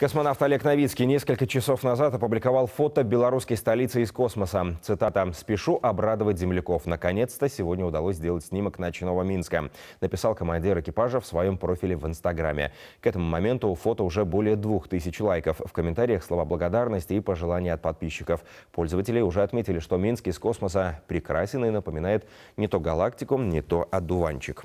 Космонавт Олег Новицкий несколько часов назад опубликовал фото белорусской столицы из космоса. Цитата «Спешу обрадовать земляков. Наконец-то сегодня удалось сделать снимок ночного Минска», написал командир экипажа в своем профиле в Инстаграме. К этому моменту у фото уже более двух тысяч лайков. В комментариях слова благодарности и пожелания от подписчиков. Пользователи уже отметили, что Минск из космоса прекрасен и напоминает не то галактику, не то одуванчик.